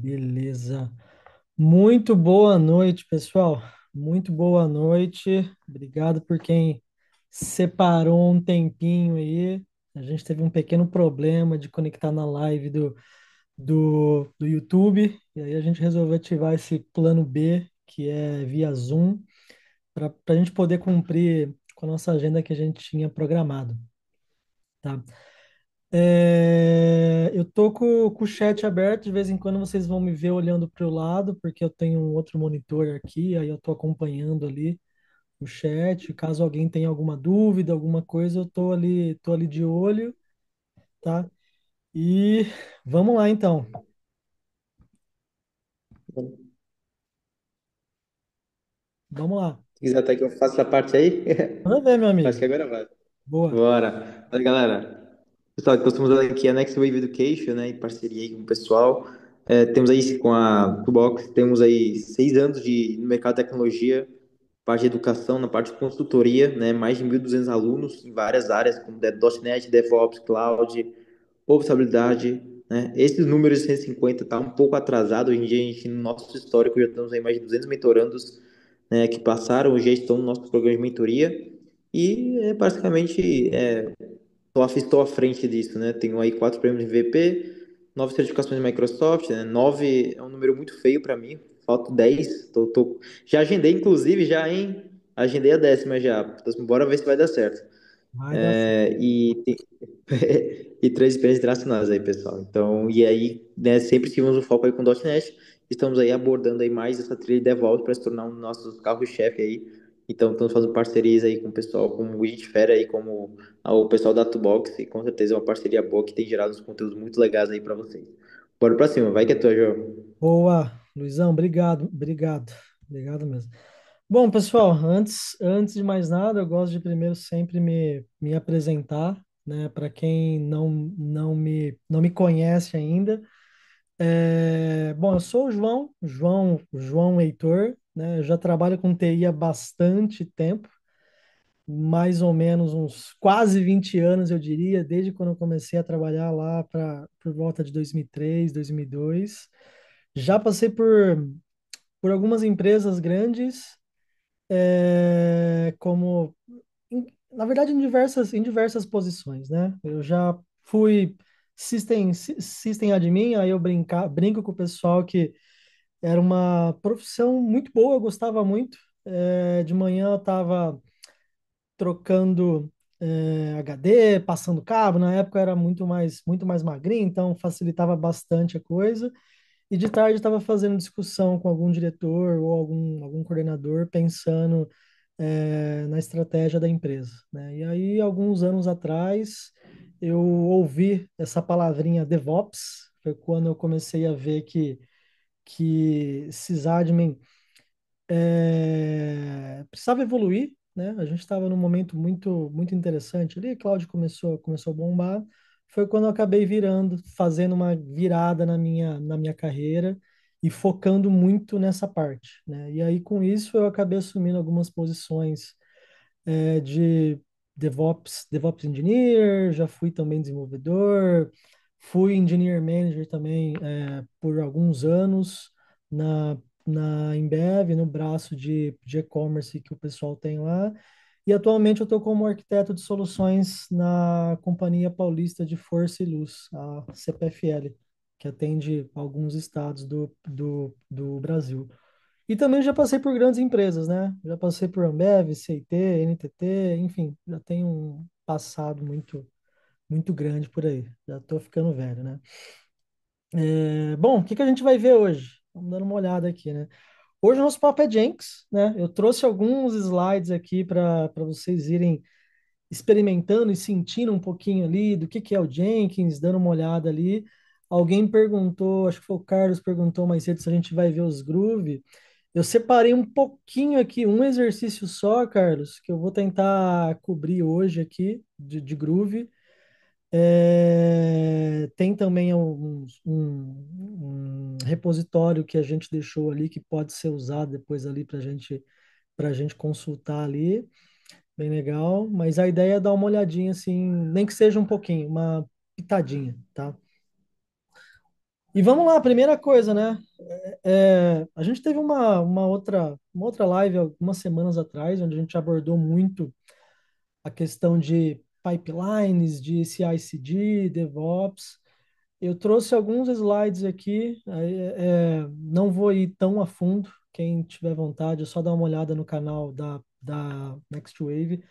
Beleza. Muito boa noite, pessoal. Muito boa noite. Obrigado por quem separou um tempinho aí. A gente teve um pequeno problema de conectar na live do, do, do YouTube, e aí a gente resolveu ativar esse plano B, que é via Zoom, para a gente poder cumprir com a nossa agenda que a gente tinha programado. Tá? É, eu tô com, com o chat aberto, de vez em quando vocês vão me ver olhando para o lado, porque eu tenho um outro monitor aqui, aí eu tô acompanhando ali o chat. Caso alguém tenha alguma dúvida, alguma coisa, eu tô ali, tô ali de olho, tá? E vamos lá então. Vamos lá. Se quiser até que eu faça a parte aí. Manda ver, meu amigo. Acho que agora vai. Boa. Bora. Mas, galera, pessoal, que estamos aqui é a Next Wave Education, né, em parceria aí com o pessoal. É, temos aí com a Toolbox, temos aí seis anos de, no mercado de tecnologia, parte de educação, na parte de consultoria, né, mais de 1.200 alunos em várias áreas, como .NET, DevOps, Cloud, observabilidade, né? Esses números de 150 tá um pouco atrasado, hoje em dia a gente, no nosso histórico, já temos aí mais de 200 mentorandos né, que passaram, já estão no nosso programa de mentoria, e é basicamente é, então, estou à frente disso, né? Tenho aí quatro prêmios de VP, nove certificações de Microsoft, né? Nove é um número muito feio para mim, falta dez. Tô, tô... Já agendei, inclusive, já, hein? Agendei a décima já. Então, bora ver se vai dar certo. Vai dar é, E, e três experiências internacionais aí, pessoal. Então, e aí, né, sempre tivemos um foco aí com .NET, estamos aí abordando aí mais essa trilha de DevOps para se tornar um nossos carros chefe aí então, estamos fazendo parcerias aí com o pessoal, como o Widget Fera e como o pessoal da Tubox, e com certeza é uma parceria boa que tem gerado uns conteúdos muito legais aí para vocês. Bora para cima, vai que é tua, João. Boa, Luizão, obrigado, obrigado, obrigado mesmo. Bom, pessoal, antes, antes de mais nada, eu gosto de primeiro sempre me, me apresentar, né, para quem não, não, me, não me conhece ainda. É, bom, eu sou o João, João, João Heitor, né? Eu já trabalho com TI há bastante tempo, mais ou menos uns quase 20 anos, eu diria, desde quando eu comecei a trabalhar lá para por volta de 2003, 2002. Já passei por, por algumas empresas grandes, é, como em, na verdade em diversas em diversas posições, né? Eu já fui system system admin, aí eu brincar, brinco com o pessoal que era uma profissão muito boa, eu gostava muito. É, de manhã eu estava trocando é, eh, HD, passando cabo. Na época era muito mais, muito mais magrinho, então facilitava bastante a coisa. E de tarde estava fazendo discussão com algum diretor ou algum, algum coordenador, pensando é, na estratégia da empresa. Né? E aí, alguns anos atrás, eu ouvi essa palavrinha DevOps, foi quando eu comecei a ver que que sysadmin é, precisava evoluir, né? A gente estava num momento muito muito interessante ali, Cláudio começou começou a bombar, foi quando eu acabei virando, fazendo uma virada na minha na minha carreira e focando muito nessa parte, né? E aí com isso eu acabei assumindo algumas posições é, de DevOps, DevOps Engineer, já fui também desenvolvedor, Fui engineer manager também é, por alguns anos na, na Embev, no braço de e-commerce que o pessoal tem lá. E atualmente eu estou como arquiteto de soluções na Companhia Paulista de Força e Luz, a CPFL, que atende alguns estados do, do, do Brasil. E também já passei por grandes empresas, né? Já passei por Ambev, CIT, NTT, enfim, já tenho um passado muito muito grande por aí. Já estou ficando velho, né? É, bom, o que, que a gente vai ver hoje? Vamos dando uma olhada aqui, né? Hoje o nosso papo é Jenks, né? Eu trouxe alguns slides aqui para vocês irem experimentando e sentindo um pouquinho ali do que, que é o Jenkins, dando uma olhada ali. Alguém perguntou, acho que foi o Carlos perguntou mais cedo se a gente vai ver os Groove. Eu separei um pouquinho aqui, um exercício só, Carlos, que eu vou tentar cobrir hoje aqui de, de Groove. É, tem também um, um, um, repositório que a gente deixou ali que pode ser usado depois ali para gente, a gente consultar ali. Bem legal. Mas a ideia é dar uma olhadinha assim, nem que seja um pouquinho, uma pitadinha, tá? E vamos lá, primeira coisa, né? É, é a gente teve uma, uma, outra, uma outra live algumas semanas atrás, onde a gente abordou muito a questão de pipelines, de CI/CD, DevOps. Eu trouxe alguns slides aqui, é, é, não vou ir tão a fundo, quem tiver vontade é só dar uma olhada no canal da, da Next Wave,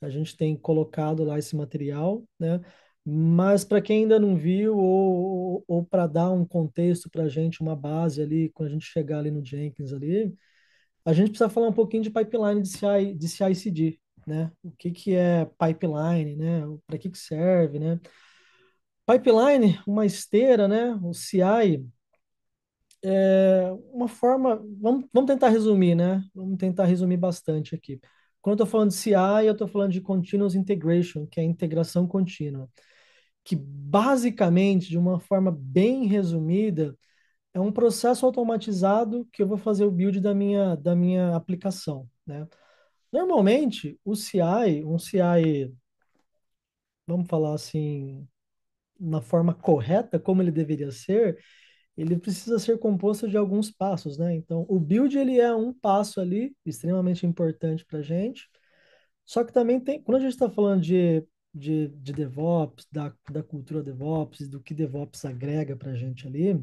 a gente tem colocado lá esse material, né? Mas para quem ainda não viu, ou, ou, ou para dar um contexto para a gente, uma base ali, quando a gente chegar ali no Jenkins ali, a gente precisa falar um pouquinho de pipeline de CI, de CI/CD, né? O que, que é pipeline, né? Para que, que serve, né? Pipeline, uma esteira, né? O CI é uma forma. Vamos, vamos tentar resumir, né? Vamos tentar resumir bastante aqui. Quando eu estou falando de CI, eu estou falando de Continuous Integration, que é a integração contínua, que basicamente, de uma forma bem resumida, é um processo automatizado que eu vou fazer o build da minha, da minha aplicação, né? Normalmente, o CI, um CI, vamos falar assim, na forma correta, como ele deveria ser, ele precisa ser composto de alguns passos, né? Então, o build ele é um passo ali extremamente importante para a gente. Só que também tem, quando a gente está falando de, de, de DevOps, da, da cultura DevOps, do que DevOps agrega para a gente ali,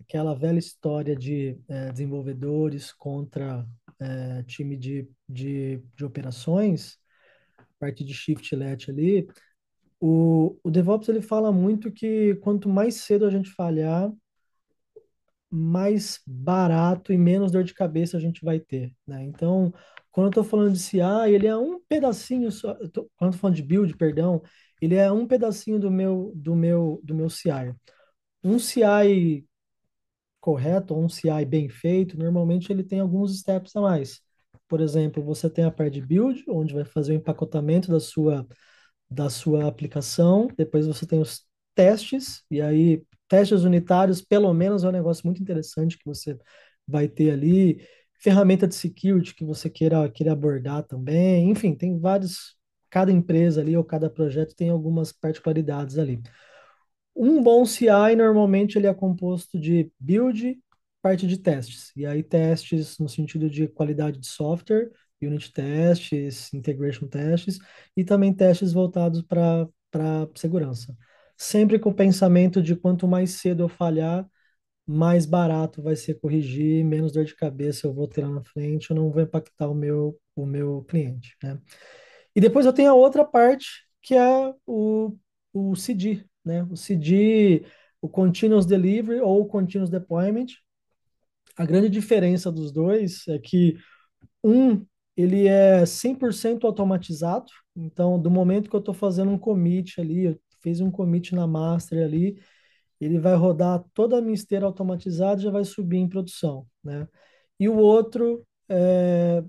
aquela velha história de é, desenvolvedores contra é, time de, de, de operações, parte de shift left ali, o, o DevOps ele fala muito que quanto mais cedo a gente falhar, mais barato e menos dor de cabeça a gente vai ter, né? Então, quando eu estou falando de CI, ele é um pedacinho só, tô, quando estou falando de build, perdão, ele é um pedacinho do meu do meu do meu CI. Um CI correto, ou um CI bem feito, normalmente ele tem alguns steps a mais. Por exemplo, você tem a parte de build, onde vai fazer o empacotamento da sua, da sua aplicação, depois você tem os testes, e aí testes unitários, pelo menos é um negócio muito interessante que você vai ter ali, ferramenta de security que você queira, queira abordar também, enfim, tem vários, cada empresa ali ou cada projeto tem algumas particularidades ali. Um bom CI normalmente ele é composto de build, parte de testes. E aí testes no sentido de qualidade de software, unit testes, integration testes e também testes voltados para para segurança. Sempre com o pensamento de quanto mais cedo eu falhar, mais barato vai ser corrigir, menos dor de cabeça eu vou ter lá na frente, eu não vou impactar o meu o meu cliente, né? E depois eu tenho a outra parte que é o o CD, né? O CD, o Continuous Delivery ou o Continuous Deployment. A grande diferença dos dois é que um ele é 100% automatizado, então do momento que eu estou fazendo um commit ali, eu fiz um commit na master ali, ele vai rodar toda a minha esteira automatizada e já vai subir em produção, né? E o outro é,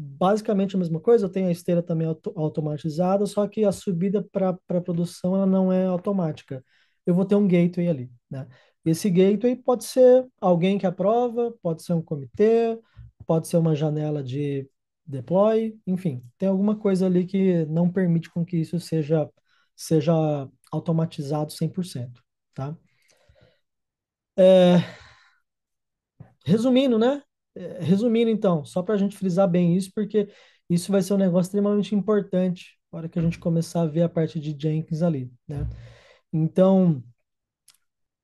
basicamente a mesma coisa. Eu tenho a esteira também auto automatizada, só que a subida para a produção ela não é automática. Eu vou ter um gateway ali, né? Esse gateway pode ser alguém que aprova, pode ser um comitê, pode ser uma janela de deploy, enfim, tem alguma coisa ali que não permite com que isso seja seja automatizado 100%, tá? É... Resumindo, né? É, resumindo, então, só para a gente frisar bem isso, porque isso vai ser um negócio extremamente importante na hora que a gente começar a ver a parte de Jenkins ali, né? Então,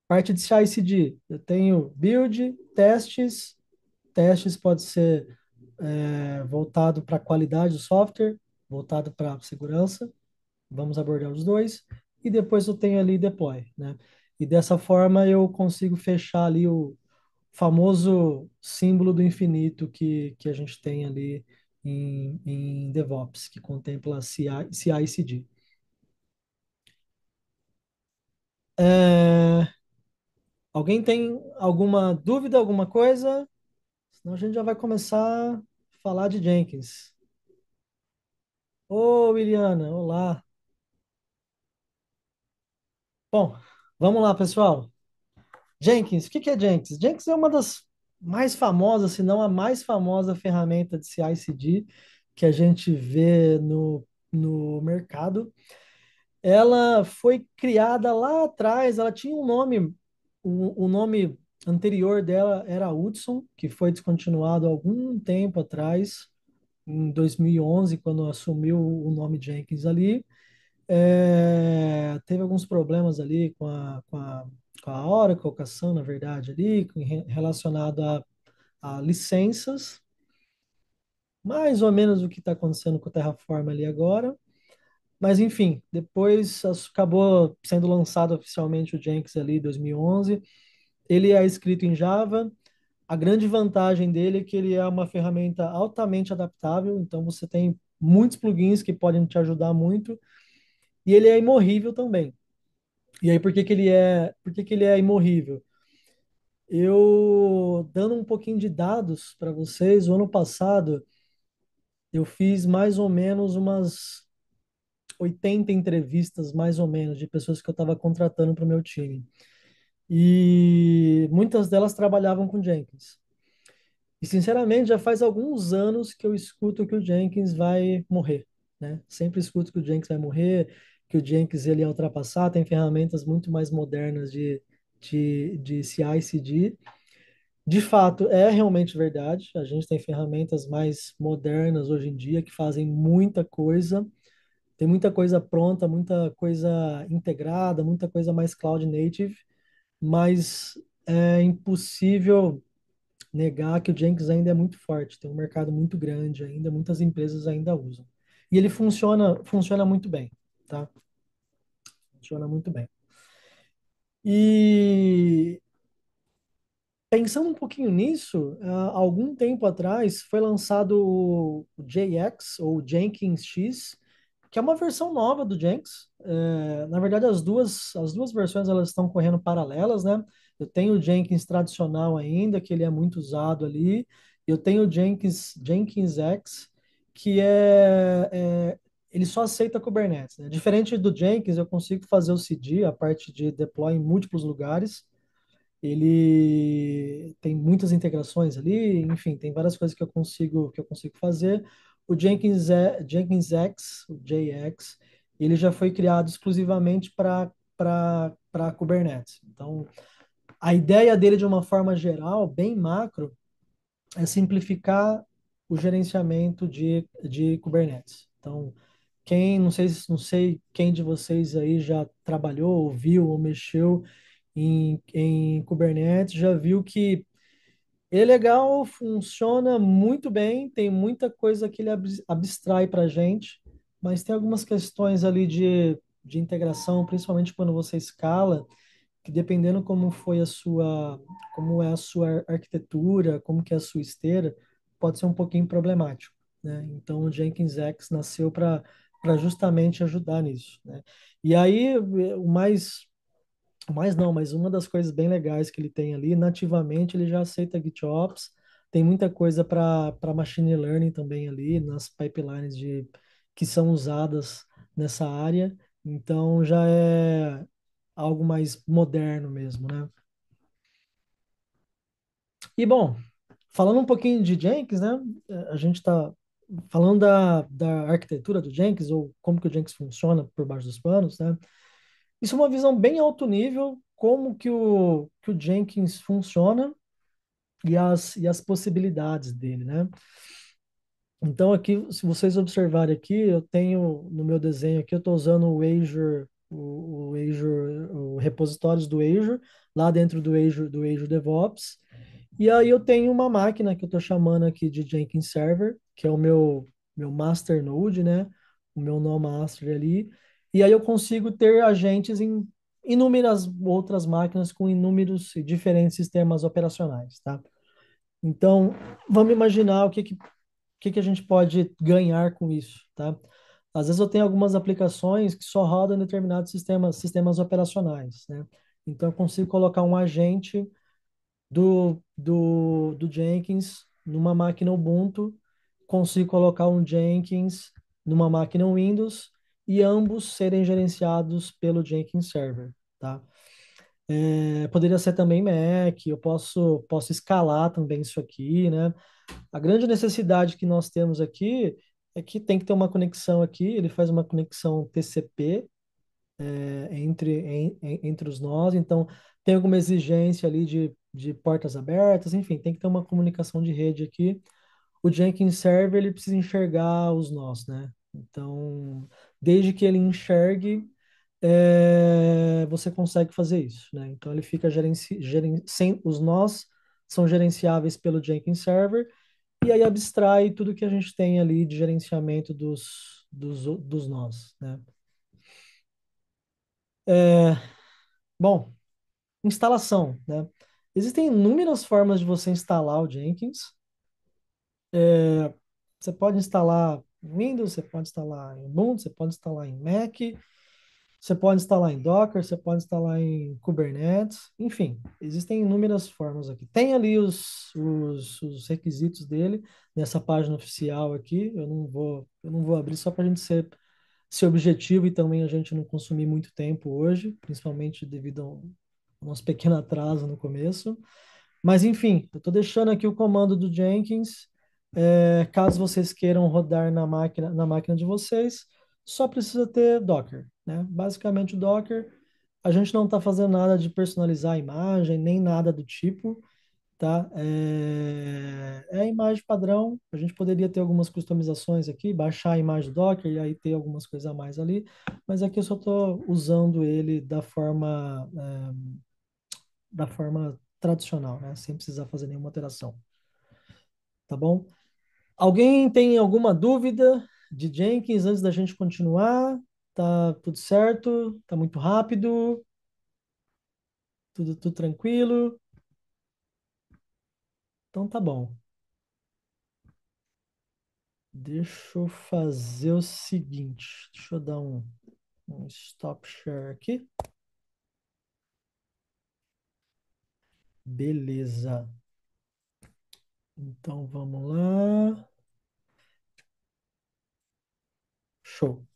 parte de CICD, eu tenho build, testes, testes pode ser é, voltado para a qualidade do software, voltado para segurança, vamos abordar os dois, e depois eu tenho ali deploy, né? E dessa forma eu consigo fechar ali o, famoso símbolo do infinito que, que a gente tem ali em, em DevOps, que contempla CI, CI/CD. É... Alguém tem alguma dúvida, alguma coisa? Senão a gente já vai começar a falar de Jenkins. Ô, Williana, olá. Bom, vamos lá, pessoal. Jenkins, o que é Jenkins? Jenkins é uma das mais famosas, se não a mais famosa ferramenta de CI/CD que a gente vê no, no mercado. Ela foi criada lá atrás, ela tinha um nome, o, o nome anterior dela era Hudson, que foi descontinuado algum tempo atrás, em 2011, quando assumiu o nome Jenkins ali. É, teve alguns problemas ali com a, com a com a hora, com a na verdade, ali, relacionado a, a licenças, mais ou menos o que está acontecendo com o Terraform ali agora. Mas, enfim, depois acabou sendo lançado oficialmente o Jenkins ali em 2011. Ele é escrito em Java. A grande vantagem dele é que ele é uma ferramenta altamente adaptável, então você tem muitos plugins que podem te ajudar muito. E ele é imorrível também. E aí, por que que ele é, por que que ele é imorrível? Eu, dando um pouquinho de dados para vocês, o ano passado eu fiz mais ou menos umas 80 entrevistas, mais ou menos, de pessoas que eu estava contratando para o meu time. E muitas delas trabalhavam com Jenkins. E, sinceramente, já faz alguns anos que eu escuto que o Jenkins vai morrer. Né? Sempre escuto que o Jenkins vai morrer que o Jenkins ele ia ultrapassar, tem ferramentas muito mais modernas de, de, de CI e CD. De fato, é realmente verdade. A gente tem ferramentas mais modernas hoje em dia que fazem muita coisa. Tem muita coisa pronta, muita coisa integrada, muita coisa mais cloud native, mas é impossível negar que o Jenkins ainda é muito forte, tem um mercado muito grande ainda, muitas empresas ainda usam. E ele funciona, funciona muito bem tá? Funciona muito bem. E pensando um pouquinho nisso, há ah, algum tempo atrás foi lançado o JX ou Jenkins X, que é uma versão nova do Jenkins. É, na verdade, as duas, as duas versões elas estão correndo paralelas, né? Eu tenho o Jenkins tradicional ainda, que ele é muito usado ali. Eu tenho o Jenkins, Jenkins X, que é, é ele só aceita Kubernetes. Né? Diferente do Jenkins, eu consigo fazer o CD, a parte de deploy em múltiplos lugares. Ele tem muitas integrações ali, enfim, tem várias coisas que eu consigo que eu consigo fazer. O Jenkins é, Jenkins X, o JX, ele já foi criado exclusivamente para para para Kubernetes. Então, a ideia dele de uma forma geral, bem macro, é simplificar o gerenciamento de, de Kubernetes. Então, quem, não sei, não sei quem de vocês aí já trabalhou, ouviu ou mexeu em, em Kubernetes, já viu que é legal, funciona muito bem, tem muita coisa que ele abstrai para a gente, mas tem algumas questões ali de, de integração, principalmente quando você escala, que dependendo como foi a sua, como é a sua arquitetura, como que é a sua esteira, pode ser um pouquinho problemático, né? Então o Jenkins X nasceu para para justamente ajudar nisso. Né? E aí, o mais. Mas não, mas uma das coisas bem legais que ele tem ali, nativamente, ele já aceita GitOps, tem muita coisa para machine learning também ali, nas pipelines de, que são usadas nessa área. Então já é algo mais moderno mesmo, né? E bom, falando um pouquinho de Jenkins, né? A gente está falando da, da arquitetura do Jenkins, ou como que o Jenkins funciona por baixo dos panos, né? Isso é uma visão bem alto nível, como que o, que o Jenkins funciona e as, e as possibilidades dele, né? Então aqui, se vocês observarem aqui, eu tenho no meu desenho aqui, eu estou usando o Azure, o, o Azure, o repositórios do Azure, lá dentro do Azure, do Azure DevOps, e aí eu tenho uma máquina que eu estou chamando aqui de Jenkins Server, que é o meu, meu master node, né? O meu nó master ali. E aí eu consigo ter agentes em inúmeras outras máquinas com inúmeros e diferentes sistemas operacionais, tá? Então, vamos imaginar o que que, que que a gente pode ganhar com isso, tá? Às vezes eu tenho algumas aplicações que só rodam em determinados sistemas, sistemas operacionais, né? Então, eu consigo colocar um agente do, do, do Jenkins numa máquina Ubuntu consigo colocar um Jenkins numa máquina Windows e ambos serem gerenciados pelo Jenkins Server, tá? É, poderia ser também Mac, eu posso, posso escalar também isso aqui, né? A grande necessidade que nós temos aqui é que tem que ter uma conexão aqui, ele faz uma conexão TCP é, entre, em, entre os nós, então tem alguma exigência ali de, de portas abertas, enfim, tem que ter uma comunicação de rede aqui o Jenkins Server ele precisa enxergar os nós, né? Então, desde que ele enxergue, é, você consegue fazer isso, né? Então, ele fica gerenci, geren, sem, os nós são gerenciáveis pelo Jenkins Server e aí abstrai tudo que a gente tem ali de gerenciamento dos, dos, dos nós, né? É, bom, instalação, né? Existem inúmeras formas de você instalar o Jenkins, é, você pode instalar Windows, você pode instalar em Ubuntu, você pode instalar em Mac, você pode instalar em Docker, você pode instalar em Kubernetes, enfim, existem inúmeras formas aqui. Tem ali os, os, os requisitos dele nessa página oficial aqui. Eu não vou, eu não vou abrir só para a gente ser, ser objetivo e também a gente não consumir muito tempo hoje, principalmente devido ao nosso pequeno atraso no começo. Mas enfim, eu estou deixando aqui o comando do Jenkins é, caso vocês queiram rodar na máquina, na máquina de vocês, só precisa ter Docker, né? Basicamente o Docker, a gente não está fazendo nada de personalizar a imagem, nem nada do tipo, tá? É, é a imagem padrão, a gente poderia ter algumas customizações aqui, baixar a imagem do Docker e aí ter algumas coisas a mais ali, mas aqui eu só estou usando ele da forma, é, da forma tradicional, né? Sem precisar fazer nenhuma alteração tá bom? Alguém tem alguma dúvida de Jenkins antes da gente continuar? Tá tudo certo? Tá muito rápido? Tudo, tudo tranquilo? Então tá bom. Deixa eu fazer o seguinte. Deixa eu dar um, um stop share aqui. Beleza. Então vamos lá. Show.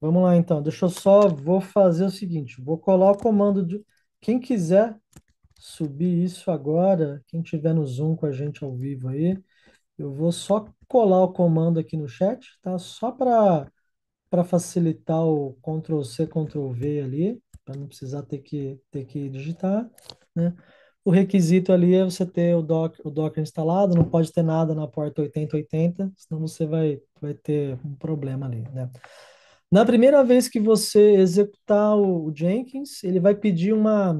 Vamos lá então. Deixa eu só vou fazer o seguinte, vou colar o comando de quem quiser subir isso agora, quem tiver no Zoom com a gente ao vivo aí, eu vou só colar o comando aqui no chat, tá? Só para para facilitar o Ctrl C, Ctrl V ali, para não precisar ter que ter que digitar, né? O requisito ali é você ter o, doc, o Docker instalado, não pode ter nada na porta 8080, senão você vai, vai ter um problema ali, né? Na primeira vez que você executar o, Jenkins, ele vai pedir uma,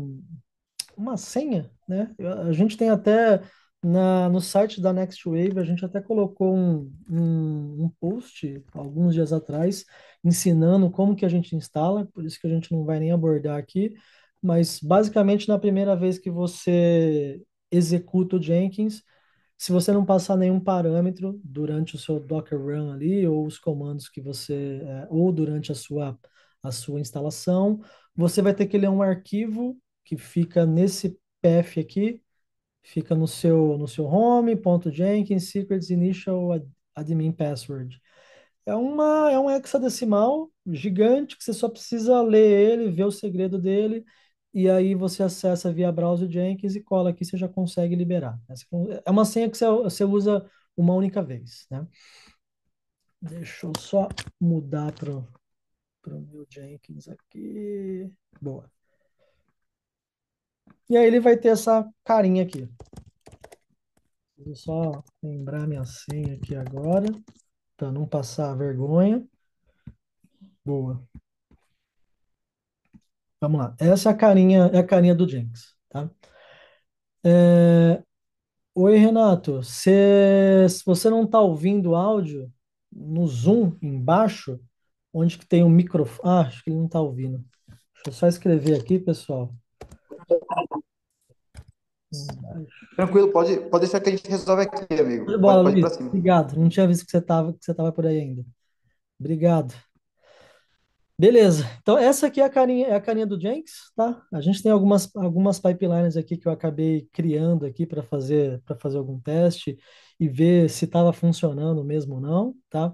uma senha, né? A gente tem até na, no site da NextWave, a gente até colocou um, um, um, post alguns dias atrás ensinando como que a gente instala, por isso que a gente não vai nem abordar aqui, mas basicamente na primeira vez que você executa o Jenkins, se você não passar nenhum parâmetro durante o seu Docker Run ali, ou os comandos que você, é, ou durante a sua, a sua instalação, você vai ter que ler um arquivo que fica nesse path aqui, fica no seu, no seu home, ponto Jenkins, secrets, initial, admin, password. É, uma, é um hexadecimal gigante que você só precisa ler ele, ver o segredo dele e aí você acessa via browser Jenkins e cola aqui, você já consegue liberar. É uma senha que você usa uma única vez, né? Deixa eu só mudar para o meu Jenkins aqui. Boa. E aí ele vai ter essa carinha aqui. Vou só lembrar minha senha aqui agora, para não passar vergonha. Boa. Vamos lá. Essa é a carinha, é a carinha do Jenks, tá? É... Oi, Renato. Se, você não está ouvindo o áudio, no Zoom, embaixo, onde que tem um microfone... Ah, acho que ele não está ouvindo. Deixa eu só escrever aqui, pessoal. Tranquilo, pode, pode deixar que a gente resolve aqui, amigo. Bola, pode, pode Luiz, obrigado. Não tinha visto que você estava que você por aí ainda. Obrigado. Beleza. Então, essa aqui é a carinha, é a carinha do Jenks, tá? A gente tem algumas, algumas pipelines aqui que eu acabei criando aqui para fazer, para fazer algum teste e ver se estava funcionando mesmo ou não, tá?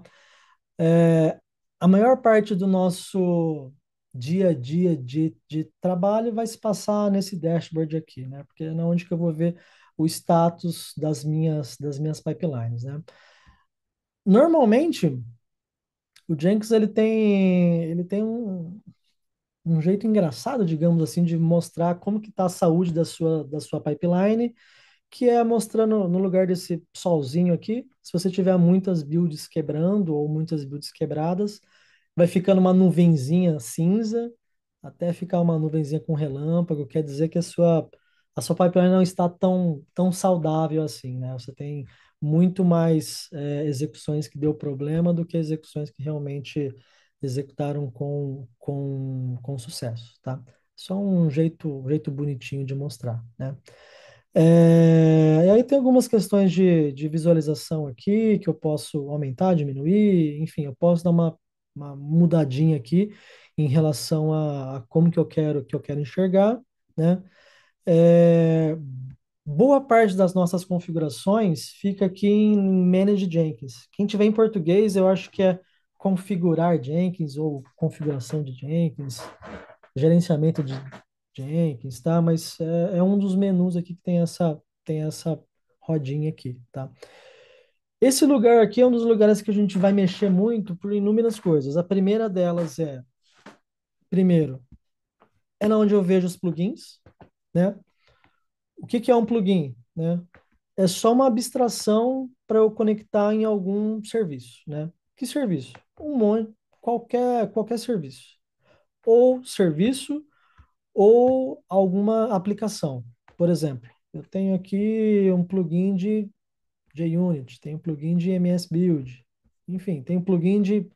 É, a maior parte do nosso dia a dia de, de trabalho vai se passar nesse dashboard aqui, né? Porque é onde que eu vou ver o status das minhas, das minhas pipelines, né? Normalmente, o Jenks ele tem ele tem um, um jeito engraçado, digamos assim, de mostrar como que está a saúde da sua da sua pipeline, que é mostrando no lugar desse solzinho aqui, se você tiver muitas builds quebrando ou muitas builds quebradas, vai ficando uma nuvenzinha cinza até ficar uma nuvenzinha com relâmpago, quer dizer que a sua a sua pipeline não está tão tão saudável assim, né? Você tem muito mais é, execuções que deu problema do que execuções que realmente executaram com, com, com sucesso, tá? Só um jeito, um jeito bonitinho de mostrar, né? É, e aí tem algumas questões de, de visualização aqui que eu posso aumentar, diminuir, enfim, eu posso dar uma, uma mudadinha aqui em relação a, a como que eu quero que eu quero enxergar, né? É, boa parte das nossas configurações fica aqui em Manage Jenkins. Quem tiver em português, eu acho que é configurar Jenkins ou configuração de Jenkins, gerenciamento de Jenkins, tá? Mas é, é um dos menus aqui que tem essa, tem essa rodinha aqui, tá? Esse lugar aqui é um dos lugares que a gente vai mexer muito por inúmeras coisas. A primeira delas é, primeiro, é onde eu vejo os plugins, né? o que, que é um plugin? Né? É só uma abstração para eu conectar em algum serviço, né? Que serviço? Um monte, qualquer, qualquer serviço. Ou serviço ou alguma aplicação. Por exemplo, eu tenho aqui um plugin de JUnit, tem um plugin de MS Build, enfim, tem um plugin de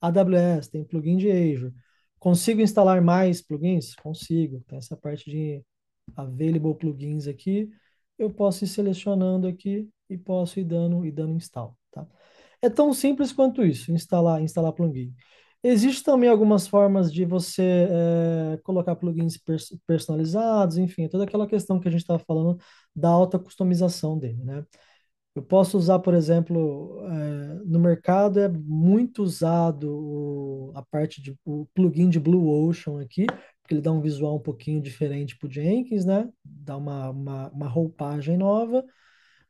AWS, tem um plugin de Azure. Consigo instalar mais plugins? Consigo. Tem essa parte de available plugins aqui, eu posso ir selecionando aqui e posso ir dando, ir dando install, tá? É tão simples quanto isso, instalar, instalar plugin. Existem também algumas formas de você é, colocar plugins personalizados, enfim, é toda aquela questão que a gente estava tá falando da alta customização dele, né? Eu posso usar, por exemplo, é, no mercado é muito usado o, a parte de o plugin de Blue Ocean aqui porque ele dá um visual um pouquinho diferente pro Jenkins, né? Dá uma, uma, uma roupagem nova,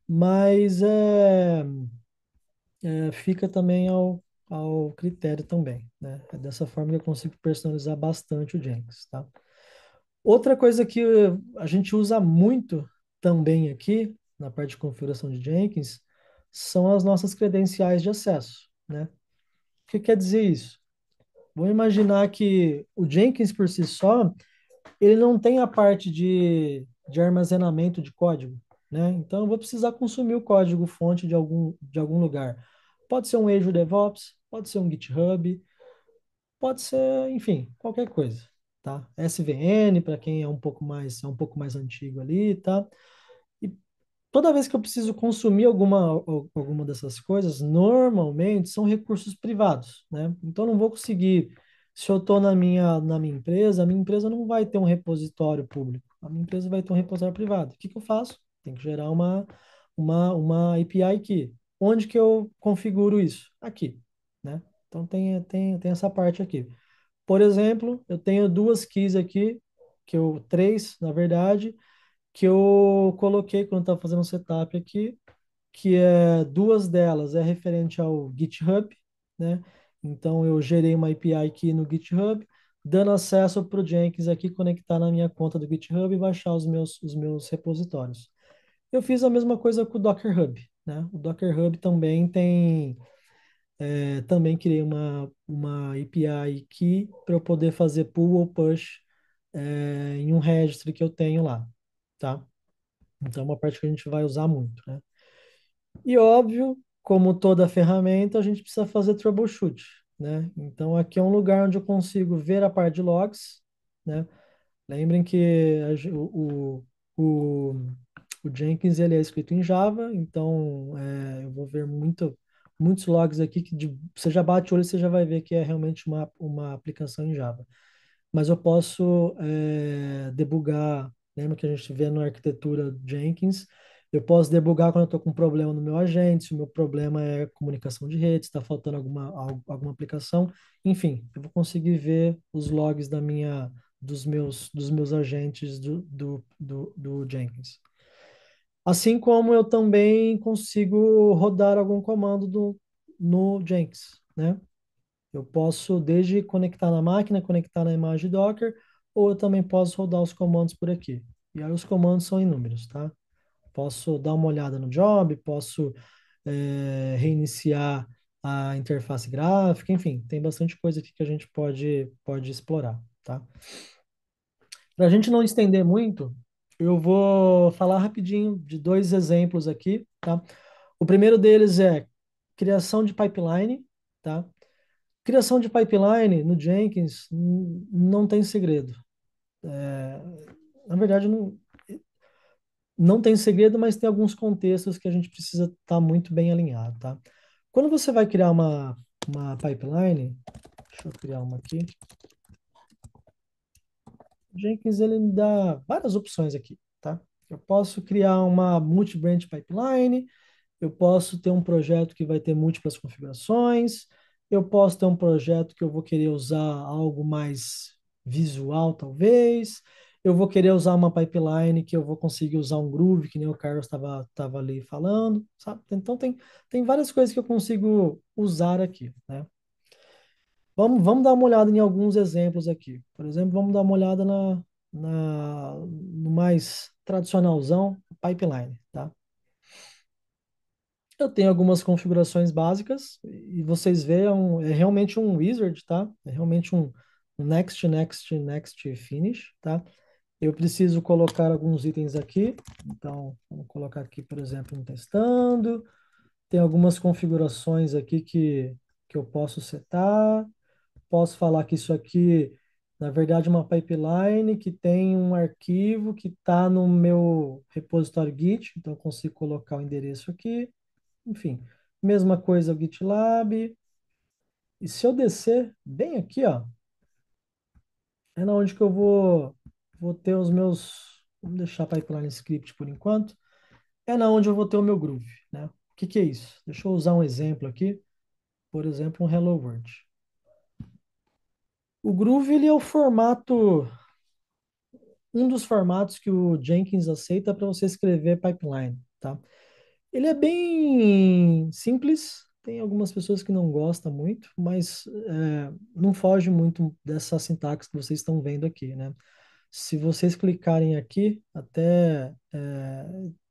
mas é, é, fica também ao, ao critério também, né? É dessa forma que eu consigo personalizar bastante o Jenkins, tá? Outra coisa que a gente usa muito também aqui, na parte de configuração de Jenkins, são as nossas credenciais de acesso, né? O que quer dizer isso? Vamos imaginar que o Jenkins por si só, ele não tem a parte de, de armazenamento de código, né? Então eu vou precisar consumir o código fonte de algum, de algum lugar. Pode ser um Azure DevOps, pode ser um GitHub, pode ser, enfim, qualquer coisa, tá? SVN para quem é um pouco mais é um pouco mais antigo ali, tá? toda vez que eu preciso consumir alguma, alguma dessas coisas, normalmente são recursos privados, né? Então não vou conseguir, se eu estou na minha, na minha empresa, a minha empresa não vai ter um repositório público, a minha empresa vai ter um repositório privado. O que que eu faço? Tem que gerar uma, uma, uma API aqui. Onde que eu configuro isso? Aqui, né? Então tem, tem, tem essa parte aqui. Por exemplo, eu tenho duas keys aqui, que eu, três, na verdade, que eu coloquei quando estava fazendo o setup aqui, que é duas delas é referente ao GitHub, né? Então eu gerei uma API aqui no GitHub, dando acesso para o Jenkins aqui conectar na minha conta do GitHub e baixar os meus, os meus repositórios. Eu fiz a mesma coisa com o Docker Hub, né? O Docker Hub também tem é, também criei uma, uma API aqui para eu poder fazer pull ou push é, em um registro que eu tenho lá tá? Então é uma parte que a gente vai usar muito, né? E óbvio, como toda ferramenta, a gente precisa fazer troubleshoot, né? Então aqui é um lugar onde eu consigo ver a parte de logs, né? Lembrem que o, o, o, Jenkins ele é escrito em Java, então é, eu vou ver muito, muitos logs aqui que de, você já bate o olho e você já vai ver que é realmente uma, uma aplicação em Java. Mas eu posso é, debugar Lembra que a gente vê na arquitetura Jenkins, eu posso debugar quando eu estou com um problema no meu agente, se o meu problema é comunicação de rede, está faltando alguma, alguma aplicação, enfim, eu vou conseguir ver os logs da minha, dos, meus, dos meus agentes do, do, do, do Jenkins. Assim como eu também consigo rodar algum comando do, no Jenkins, né? Eu posso desde conectar na máquina, conectar na imagem Docker, ou eu também posso rodar os comandos por aqui. E aí os comandos são inúmeros, tá? Posso dar uma olhada no job, posso é, reiniciar a interface gráfica, enfim, tem bastante coisa aqui que a gente pode, pode explorar, tá? Para a gente não estender muito, eu vou falar rapidinho de dois exemplos aqui, tá? O primeiro deles é criação de pipeline, tá? Criação de pipeline no Jenkins não tem segredo. É, na verdade, não, não tem segredo, mas tem alguns contextos que a gente precisa estar tá muito bem alinhado, tá? Quando você vai criar uma, uma pipeline, deixa eu criar uma aqui. Jenkins, ele me dá várias opções aqui, tá? Eu posso criar uma multi-branch pipeline, eu posso ter um projeto que vai ter múltiplas configurações, eu posso ter um projeto que eu vou querer usar algo mais visual, talvez. Eu vou querer usar uma pipeline que eu vou conseguir usar um groove, que nem o Carlos estava tava ali falando, sabe? Então tem, tem várias coisas que eu consigo usar aqui, né? Vamos, vamos dar uma olhada em alguns exemplos aqui. Por exemplo, vamos dar uma olhada na, na, no mais tradicionalzão, pipeline. Eu tenho algumas configurações básicas e vocês veem, é, um, é realmente um wizard, tá? É realmente um next, next, next finish, tá? Eu preciso colocar alguns itens aqui. Então, vamos colocar aqui, por exemplo, um testando. Tem algumas configurações aqui que, que eu posso setar. Posso falar que isso aqui, na verdade, é uma pipeline que tem um arquivo que está no meu repositório Git. Então, eu consigo colocar o endereço aqui. Enfim, mesma coisa o GitLab. E se eu descer bem aqui, ó, é na onde que eu vou, vou ter os meus... Vamos deixar pipeline script por enquanto. É na onde eu vou ter o meu groove, né? O que, que é isso? Deixa eu usar um exemplo aqui. Por exemplo, um Hello World. O groove, ele é o formato... Um dos formatos que o Jenkins aceita para você escrever pipeline, tá? Ele é bem simples, tem algumas pessoas que não gostam muito, mas é, não foge muito dessa sintaxe que vocês estão vendo aqui, né? Se vocês clicarem aqui, até é,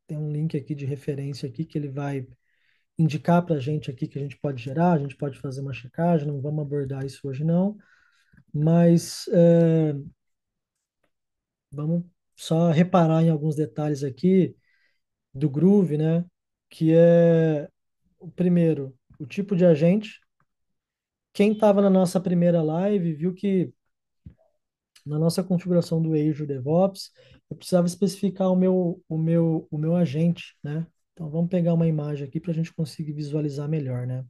tem um link aqui de referência aqui que ele vai indicar para a gente aqui que a gente pode gerar, a gente pode fazer uma checagem, não vamos abordar isso hoje não, mas é, vamos só reparar em alguns detalhes aqui do groove, né? que é o primeiro, o tipo de agente. Quem estava na nossa primeira live viu que na nossa configuração do Azure DevOps, eu precisava especificar o meu, o meu, o meu agente, né? Então vamos pegar uma imagem aqui para a gente conseguir visualizar melhor, né? O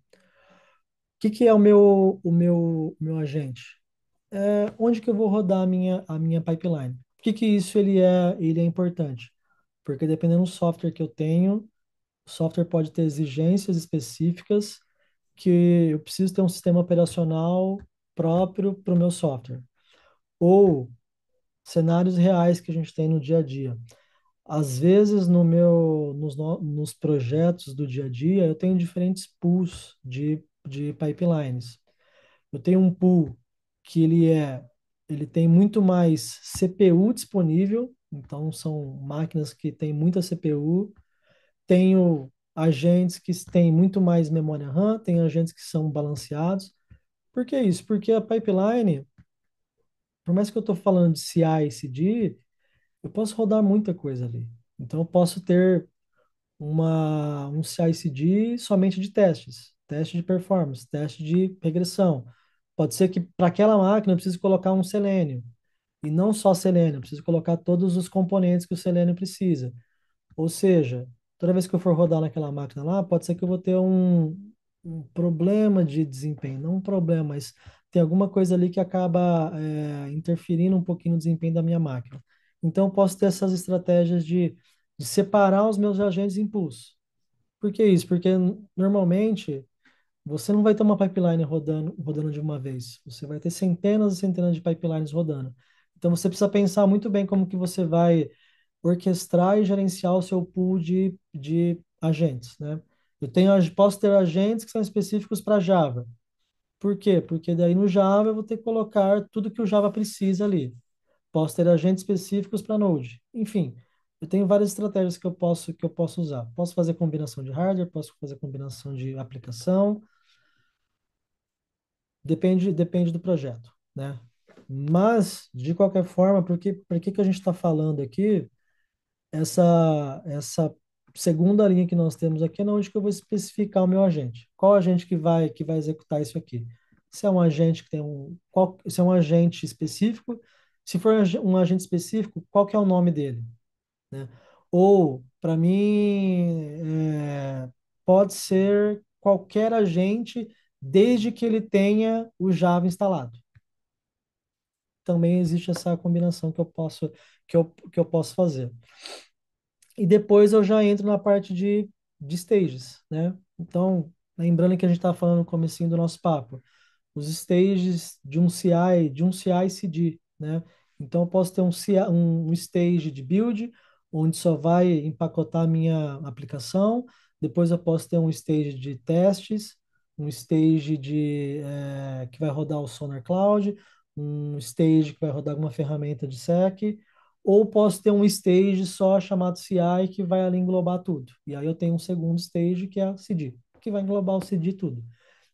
que, que é o meu, o meu, meu agente? É, onde que eu vou rodar a minha, a minha pipeline? Por que, que isso ele é, ele é importante? Porque dependendo do software que eu tenho, o software pode ter exigências específicas que eu preciso ter um sistema operacional próprio para o meu software. Ou cenários reais que a gente tem no dia a dia. Às vezes, no meu, nos, nos projetos do dia a dia, eu tenho diferentes pools de, de pipelines. Eu tenho um pool que ele é ele tem muito mais CPU disponível, então são máquinas que têm muita CPU tenho agentes que têm muito mais memória RAM, tem agentes que são balanceados. Por que isso? Porque a pipeline, por mais que eu estou falando de CI e CD, eu posso rodar muita coisa ali. Então, eu posso ter uma, um CI/CD somente de testes, teste de performance, teste de regressão. Pode ser que para aquela máquina eu precise colocar um Selenium, e não só Selenium, eu preciso colocar todos os componentes que o Selenium precisa. Ou seja, toda vez que eu for rodar naquela máquina lá, pode ser que eu vou ter um, um problema de desempenho, não um problema, mas tem alguma coisa ali que acaba é, interferindo um pouquinho no desempenho da minha máquina. Então, eu posso ter essas estratégias de, de separar os meus agentes de impulso. Por que isso? Porque normalmente você não vai ter uma pipeline rodando, rodando de uma vez. Você vai ter centenas e centenas de pipelines rodando. Então, você precisa pensar muito bem como que você vai orquestrar e gerenciar o seu pool de, de agentes, né? Eu tenho, posso ter agentes que são específicos para Java. Por quê? Porque daí no Java eu vou ter que colocar tudo que o Java precisa ali. Posso ter agentes específicos para Node. Enfim, eu tenho várias estratégias que eu posso que eu posso usar. Posso fazer combinação de hardware, posso fazer combinação de aplicação. Depende depende do projeto, né? Mas de qualquer forma, que para que que a gente está falando aqui? essa, essa segunda linha que nós temos aqui é onde que eu vou especificar o meu agente. Qual agente que vai, que vai executar isso aqui? Se é um agente que tem um, qual, se é um agente específico, se for um agente específico, qual que é o nome dele? Né? Ou, para mim, é, pode ser qualquer agente desde que ele tenha o Java instalado. Também existe essa combinação que eu posso que eu, que eu posso fazer. E depois eu já entro na parte de, de stages, né? Então, lembrando que a gente estava tá falando no comecinho do nosso papo, os stages de um CI, de um CI CD, né? Então, eu posso ter um, CI, um stage de build, onde só vai empacotar minha aplicação, depois eu posso ter um stage de testes, um stage de, é, que vai rodar o Sonar Cloud, um stage que vai rodar alguma ferramenta de SEC, ou posso ter um stage só chamado CI que vai ali englobar tudo. E aí eu tenho um segundo stage que é a CD, que vai englobar o CD tudo.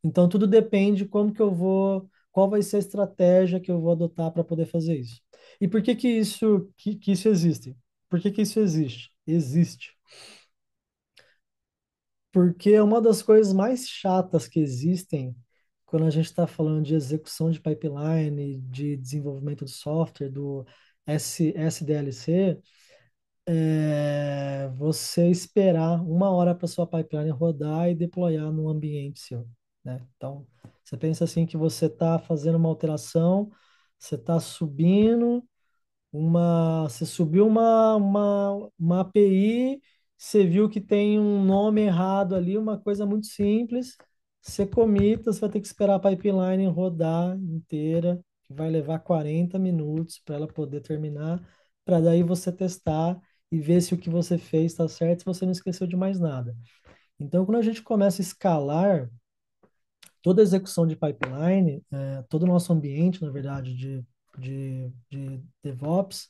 Então tudo depende como que eu vou, qual vai ser a estratégia que eu vou adotar para poder fazer isso. E por que que isso que, que isso existe? Por que que isso existe? Existe. Porque é uma das coisas mais chatas que existem quando a gente está falando de execução de pipeline, de desenvolvimento de software, do S, SDLC, é você esperar uma hora para sua pipeline rodar e deployar no ambiente seu, né? Então, você pensa assim que você está fazendo uma alteração, você está subindo uma, você subiu uma, uma, uma API, você viu que tem um nome errado ali, uma coisa muito simples, você comita, você vai ter que esperar a pipeline rodar inteira que vai levar 40 minutos para ela poder terminar, para daí você testar e ver se o que você fez está certo, se você não esqueceu de mais nada. Então, quando a gente começa a escalar toda a execução de pipeline, é, todo o nosso ambiente, na verdade, de, de, de DevOps,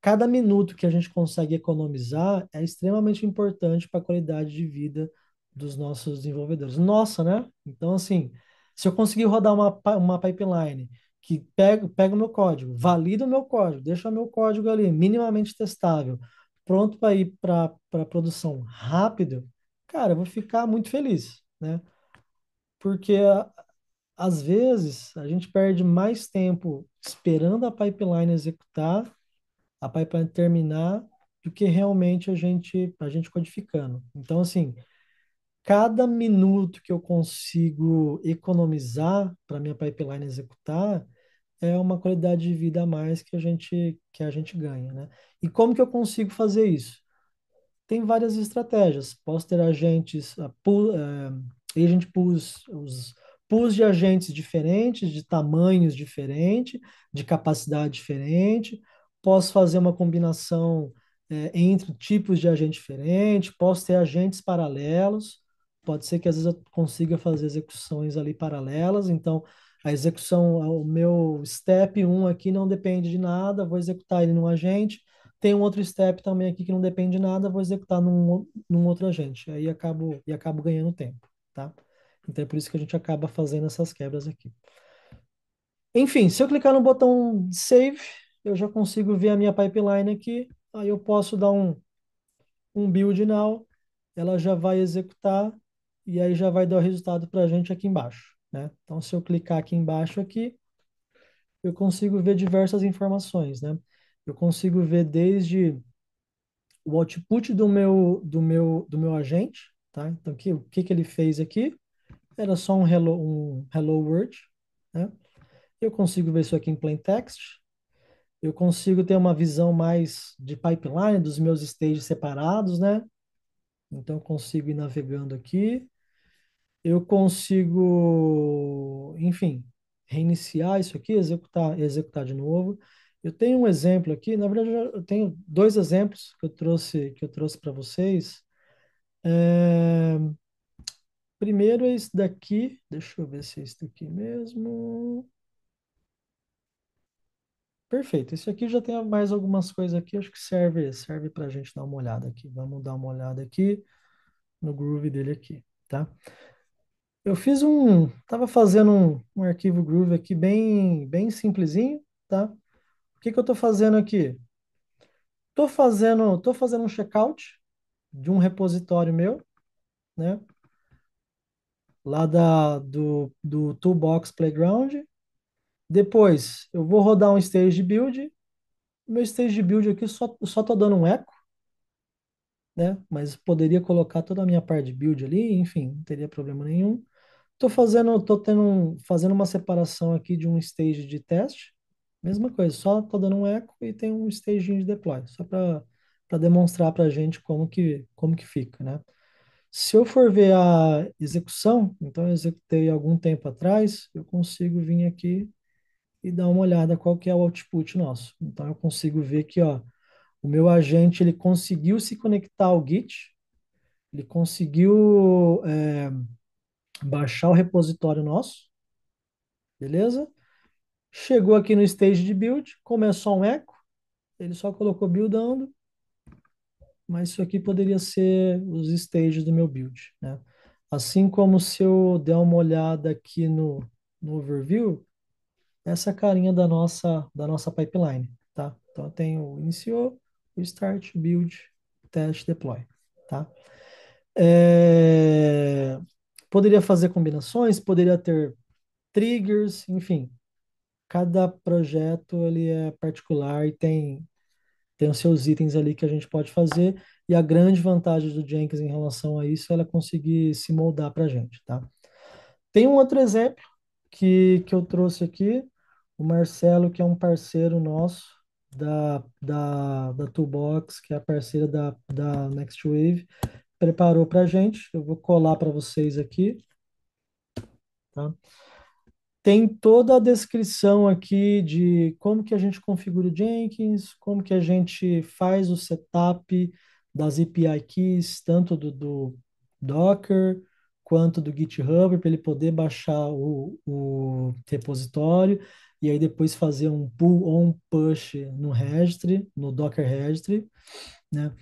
cada minuto que a gente consegue economizar é extremamente importante para a qualidade de vida dos nossos desenvolvedores. Nossa, né? Então, assim, se eu conseguir rodar uma, uma pipeline que pega, pega o meu código, valida o meu código, deixa o meu código ali minimamente testável, pronto para ir para a produção rápido, cara, eu vou ficar muito feliz, né? Porque às vezes a gente perde mais tempo esperando a pipeline executar, a pipeline terminar, do que realmente a gente a gente codificando. Então assim, cada minuto que eu consigo economizar para minha pipeline executar é uma qualidade de vida a mais que a gente que a gente ganha, né? E como que eu consigo fazer isso? Tem várias estratégias. Posso ter agentes, a pool, é, eh, agent pools, os pools de agentes diferentes, de tamanhos diferentes, de capacidade diferente. Posso fazer uma combinação é, entre tipos de agente diferente. Posso ter agentes paralelos Pode ser que às vezes eu consiga fazer execuções ali paralelas, então a execução, o meu step 1 aqui não depende de nada, vou executar ele num agente. Tem um outro step também aqui que não depende de nada, vou executar num, num outro agente. Aí acabo, e acabo ganhando tempo, tá? Então é por isso que a gente acaba fazendo essas quebras aqui. Enfim, se eu clicar no botão Save, eu já consigo ver a minha pipeline aqui. Aí eu posso dar um, um build now, ela já vai executar e aí já vai dar o resultado para a gente aqui embaixo, né? Então, se eu clicar aqui embaixo aqui, eu consigo ver diversas informações, né? Eu consigo ver desde o output do meu do meu do meu agente, tá? Então, o que que ele fez aqui? Era só um hello um hello world, né? Eu consigo ver isso aqui em plain text. Eu consigo ter uma visão mais de pipeline dos meus stages separados, né? Então, consigo ir navegando aqui eu consigo, enfim, reiniciar isso aqui, executar, executar de novo. Eu tenho um exemplo aqui, na verdade eu tenho dois exemplos que eu trouxe que eu trouxe para vocês. É... Primeiro é esse daqui, deixa eu ver se é esse daqui mesmo. Perfeito, esse aqui já tem mais algumas coisas aqui, acho que serve serve para a gente dar uma olhada aqui. Vamos dar uma olhada aqui no groove dele aqui, tá? Eu fiz um, estava fazendo um, um arquivo Groove aqui bem, bem simplesinho, tá? O que que eu estou fazendo aqui? Estou fazendo, tô fazendo um checkout de um repositório meu, né? Lá da, do, do Toolbox Playground. Depois, eu vou rodar um stage build. Meu stage build aqui só, só tô tá dando um eco, né? Mas poderia colocar toda a minha parte de build ali, enfim, não teria problema nenhum. Tô fazendo, tô tendo, fazendo uma separação aqui de um stage de teste. Mesma coisa, só tô dando um eco e tem um staging de deploy, só para para demonstrar para a gente como que como que fica, né? Se eu for ver a execução, então eu executei algum tempo atrás, eu consigo vir aqui e dar uma olhada qual que é o output nosso. Então eu consigo ver que, ó, o meu agente ele conseguiu se conectar ao Git, ele conseguiu eh, baixar o repositório nosso, beleza? Chegou aqui no stage de build, começou um echo, ele só colocou buildando, mas isso aqui poderia ser os stages do meu build, né? Assim como se eu der uma olhada aqui no, no overview, essa carinha da nossa, da nossa pipeline, tá? Então eu tenho o iniciou, o start, build, test, deploy, tá? É... Poderia fazer combinações, poderia ter triggers, enfim. Cada projeto ele é particular e tem tem os seus itens ali que a gente pode fazer e a grande vantagem do Jenkins em relação a isso é ela conseguir se moldar para a gente, tá? Tem um outro exemplo que, que eu trouxe aqui, o Marcelo, que é um parceiro nosso da, da, da Toolbox, que é a parceira da, da Next Wave, preparou para a gente. Eu vou colar para vocês aqui. Tá? Tem toda a descrição aqui de como que a gente configura o Jenkins, como que a gente faz o setup das API keys, tanto do, do Docker quanto do GitHub, para ele poder baixar o, o repositório e aí depois fazer um pull ou um push no registry, no Docker registry, né?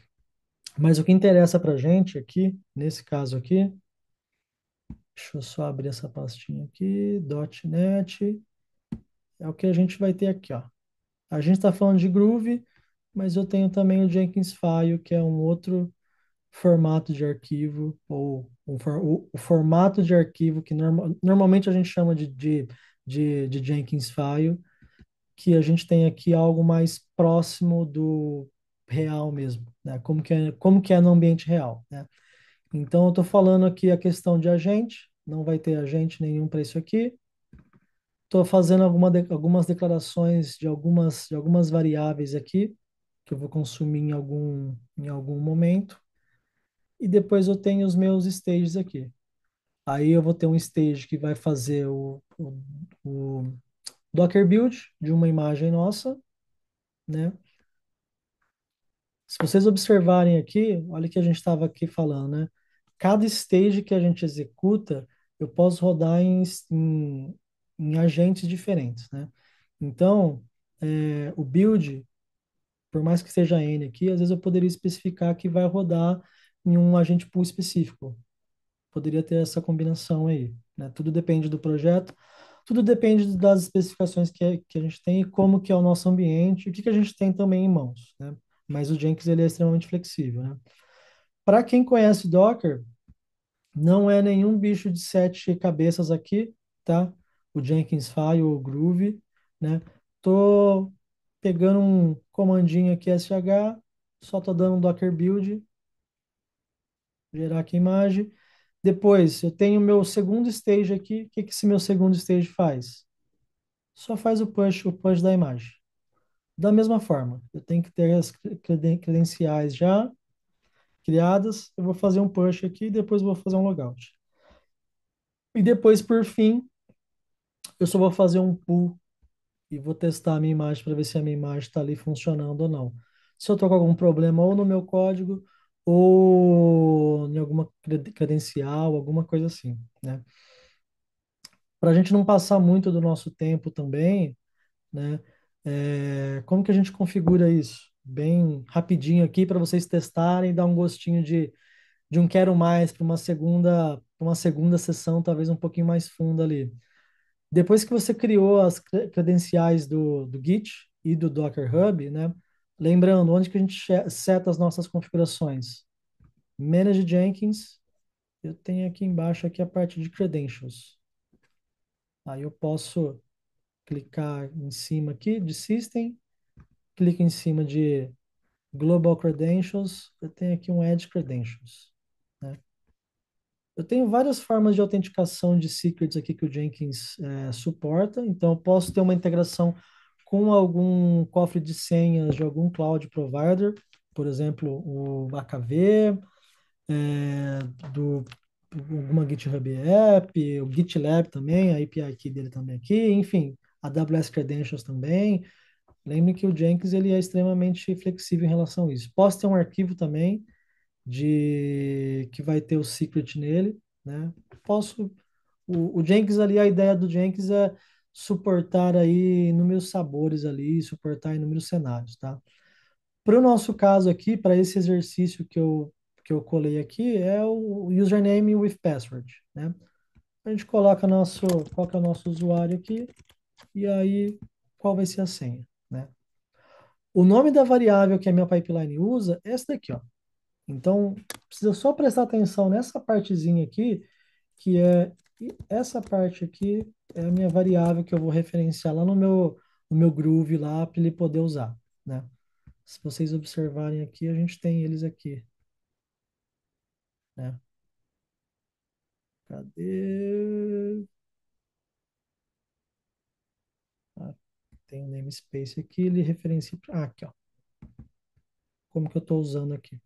Mas o que interessa para gente aqui, nesse caso aqui, deixa eu só abrir essa pastinha aqui, .NET, é o que a gente vai ter aqui, ó. A gente está falando de Groove, mas eu tenho também o Jenkins File, que é um outro formato de arquivo, ou um for, o, o, formato de arquivo que norma, normalmente a gente chama de, de, de, de Jenkins File, que a gente tem aqui algo mais próximo do real mesmo, né? Como que é, como que é no ambiente real, né? Então eu estou falando aqui a questão de agente, não vai ter agente nenhum para isso aqui. Estou fazendo alguma de, algumas declarações de algumas de algumas variáveis aqui que eu vou consumir em algum em algum momento. E depois eu tenho os meus stages aqui. Aí eu vou ter um stage que vai fazer o, o, o Docker build de uma imagem nossa, né? Se vocês observarem aqui, olha o que a gente estava aqui falando, né? Cada stage que a gente executa, eu posso rodar em, em, em agentes diferentes, né? Então, é, o build, por mais que seja N aqui, às vezes eu poderia especificar que vai rodar em um agente pool específico. Poderia ter essa combinação aí, né? Tudo depende do projeto, tudo depende das especificações que, que a gente tem e como que é o nosso ambiente, o que, que a gente tem também em mãos, né? mas o Jenkins ele é extremamente flexível, né? Para quem conhece Docker, não é nenhum bicho de sete cabeças aqui, tá? O Jenkins File ou Groove, né? Tô pegando um comandinho aqui SH, só tô dando um Docker build, gerar aqui a imagem. Depois, eu tenho meu segundo stage aqui. O que que esse meu segundo stage faz? Só faz o push, o push da imagem da mesma forma. Eu tenho que ter as credenciais já criadas, eu vou fazer um push aqui e depois vou fazer um logout. E depois, por fim, eu só vou fazer um pull e vou testar a minha imagem para ver se a minha imagem está ali funcionando ou não. Se eu estou com algum problema ou no meu código ou em alguma credencial, alguma coisa assim, né? Para a gente não passar muito do nosso tempo também, né? É, como que a gente configura isso? Bem rapidinho aqui para vocês testarem, dar um gostinho de, de um quero mais para uma segunda, uma segunda sessão, talvez um pouquinho mais funda ali. Depois que você criou as credenciais do, do Git e do Docker Hub, né? Lembrando, onde que a gente seta as nossas configurações? Manage Jenkins, eu tenho aqui embaixo aqui a parte de credentials. Aí eu posso clicar em cima aqui de System, clica em cima de Global Credentials, eu tenho aqui um Edge Credentials. Né? Eu tenho várias formas de autenticação de secrets aqui que o Jenkins é, suporta, então eu posso ter uma integração com algum cofre de senhas de algum cloud provider, por exemplo, o AKV, é, do alguma GitHub App, o GitLab também, a API aqui dele também aqui, enfim, AWS Credentials também. Lembre que o Jenkins ele é extremamente flexível em relação a isso. Posso ter um arquivo também de que vai ter o secret nele, né? Posso o, o Jenkins ali a ideia do Jenkins é suportar aí inúmeros sabores ali, suportar inúmeros cenários, tá? Para o nosso caso aqui, para esse exercício que eu que eu colei aqui é o username with password, né? A gente coloca nosso, qual que é o nosso usuário aqui, e aí qual vai ser a senha, né? O nome da variável que a minha pipeline usa é essa daqui, ó. Então, precisa só prestar atenção nessa partezinha aqui, que é essa parte aqui é a minha variável que eu vou referenciar lá no meu, no meu groove lá para ele poder usar, né? Se vocês observarem aqui, a gente tem eles aqui, né? Cadê? Tem um namespace aqui, ele referencia. Ah, aqui, ó. Como que eu estou usando aqui?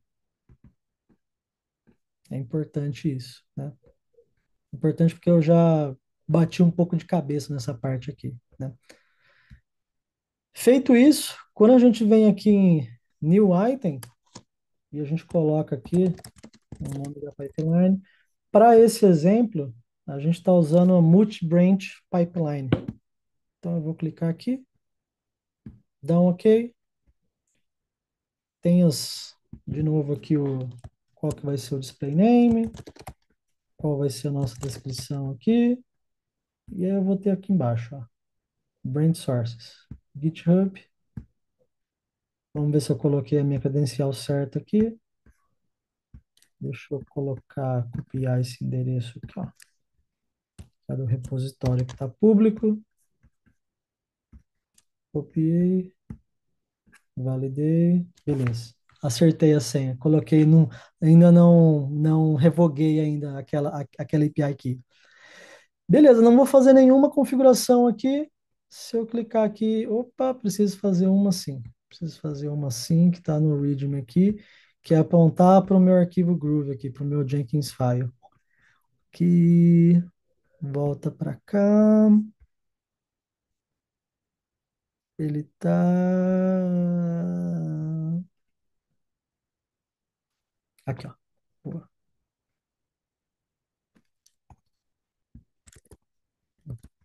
É importante isso, né? Importante porque eu já bati um pouco de cabeça nessa parte aqui, né? Feito isso, quando a gente vem aqui em New Item, e a gente coloca aqui o nome da pipeline, para esse exemplo, a gente está usando a Multi-Branch Pipeline. Então, eu vou clicar aqui, Dá um OK. Tem as, de novo aqui o qual que vai ser o display name, qual vai ser a nossa descrição aqui. E aí eu vou ter aqui embaixo, ó, brand sources, GitHub. Vamos ver se eu coloquei a minha credencial certa aqui. Deixa eu colocar, copiar esse endereço aqui, ó, para o repositório que está público. Copiei, validei, beleza. Acertei a senha, coloquei num, ainda não não revoguei ainda aquela a- aquela API aqui. Beleza, não vou fazer nenhuma configuração aqui. Se eu clicar aqui, opa, preciso fazer uma sim. Preciso fazer uma sim que está no Readme aqui, que é apontar para o meu arquivo Groove aqui, para o meu Jenkins file. Que volta para cá. Ele tá. Aqui, ó. Boa.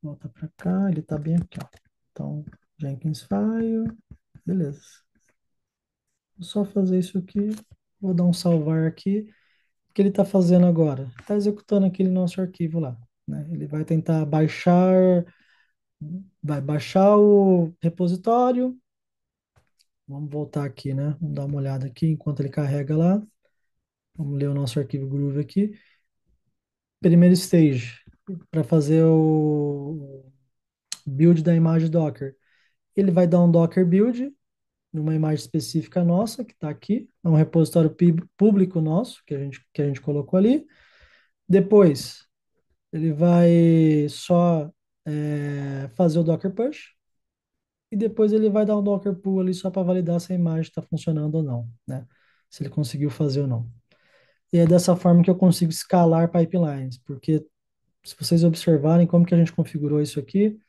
Volta para cá, ele tá bem aqui, ó. Então, Jenkins file, beleza. Vou só fazer isso aqui, vou dar um salvar aqui. O que ele tá fazendo agora? Tá executando aquele nosso arquivo lá, né? Ele vai tentar baixar vai baixar o repositório. Vamos voltar aqui, né? Vamos dar uma olhada aqui enquanto ele carrega lá. Vamos ler o nosso arquivo Groove aqui. Primeiro stage, para fazer o build da imagem Docker. Ele vai dar um Docker build numa imagem específica nossa, que está aqui. É um repositório público nosso, que a gente, que a gente colocou ali. Depois, ele vai só é, fazer o Docker Push e depois ele vai dar um Docker Pull ali só para validar se a imagem está funcionando ou não, né? Se ele conseguiu fazer ou não. E é dessa forma que eu consigo escalar pipelines, porque se vocês observarem como que a gente configurou isso aqui,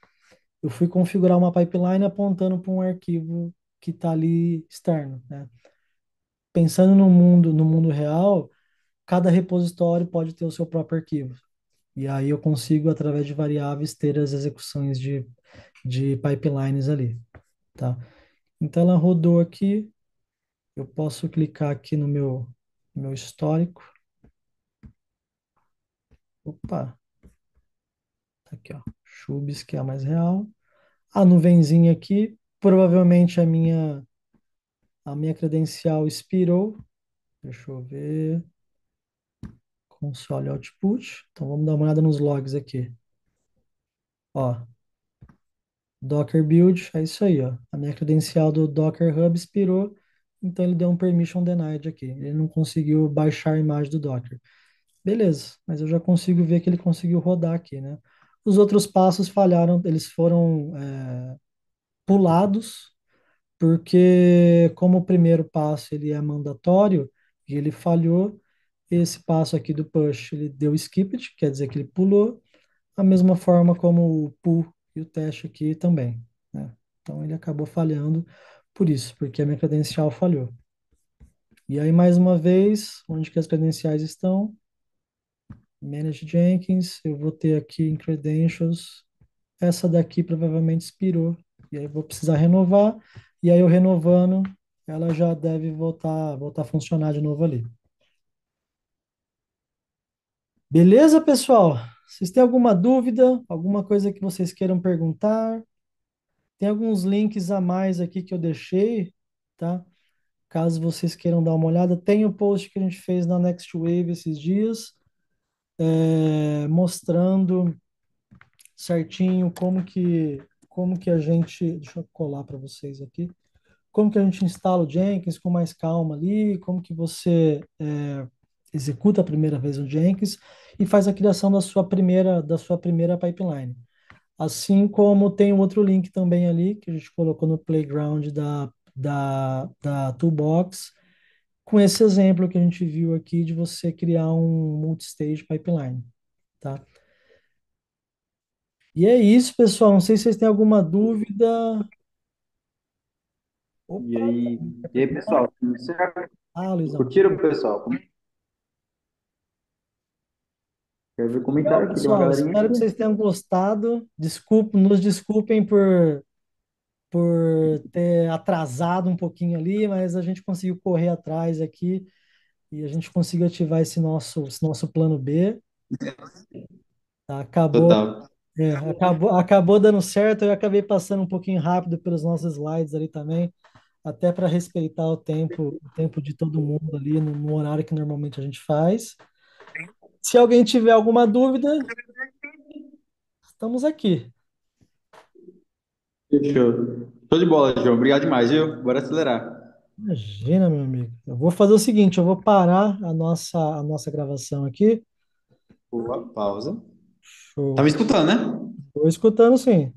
eu fui configurar uma pipeline apontando para um arquivo que está ali externo, né? Pensando no mundo, no mundo real, cada repositório pode ter o seu próprio arquivo. E aí eu consigo, através de variáveis, ter as execuções de, de pipelines ali, tá? Então ela rodou aqui, eu posso clicar aqui no meu, meu histórico. Opa! Tá aqui, ó. Chubes, que é a mais real. A nuvenzinha aqui, provavelmente a minha, a minha credencial expirou. Deixa eu ver console output. Então vamos dar uma olhada nos logs aqui. Ó, Docker build, é isso aí, ó. A minha credencial do Docker Hub expirou, então ele deu um permission denied aqui. Ele não conseguiu baixar a imagem do Docker. Beleza, mas eu já consigo ver que ele conseguiu rodar aqui, né? Os outros passos falharam, eles foram é, pulados, porque como o primeiro passo ele é mandatório e ele falhou, esse passo aqui do push, ele deu skip, quer dizer que ele pulou, da mesma forma como o pull e o teste aqui também. Né? Então ele acabou falhando por isso, porque a minha credencial falhou. E aí, mais uma vez, onde que as credenciais estão? Manage Jenkins, eu vou ter aqui em Credentials, essa daqui provavelmente expirou, e aí vou precisar renovar, e aí eu renovando, ela já deve voltar, voltar a funcionar de novo ali. Beleza, pessoal? Vocês têm alguma dúvida, alguma coisa que vocês queiram perguntar? Tem alguns links a mais aqui que eu deixei, tá? Caso vocês queiram dar uma olhada, tem o post que a gente fez na Next Wave esses dias, é, mostrando certinho como que como que a gente, deixa eu colar para vocês aqui, como que a gente instala o Jenkins com mais calma ali, como que você é, executa a primeira vez o Jenkins e faz a criação da sua primeira da sua primeira pipeline. Assim como tem um outro link também ali que a gente colocou no playground da, da, da Toolbox, com esse exemplo que a gente viu aqui de você criar um multistage pipeline, tá? E é isso, pessoal. Não sei se vocês têm alguma dúvida. Opa, e, aí, e aí, pessoal? Ah, Luizão. Curtiram, pessoal? Quero ver comentário aqui. Pessoal, galerinha... espero que vocês tenham gostado. Desculpa, nos desculpem por, por ter atrasado um pouquinho ali, mas a gente conseguiu correr atrás aqui e a gente conseguiu ativar esse nosso, esse nosso plano B. Tá, acabou. Total. É, acabou, acabou dando certo, eu acabei passando um pouquinho rápido pelos nossos slides ali também, até para respeitar o tempo, o tempo de todo mundo ali no, no horário que normalmente a gente faz. Se alguém tiver alguma dúvida, estamos aqui. Fechou. Show de bola, João. Obrigado demais, viu? Bora acelerar. Imagina, meu amigo. Eu vou fazer o seguinte, eu vou parar a nossa, a nossa gravação aqui. Boa, pausa. Show. Tá me escutando, né? Estou escutando, sim.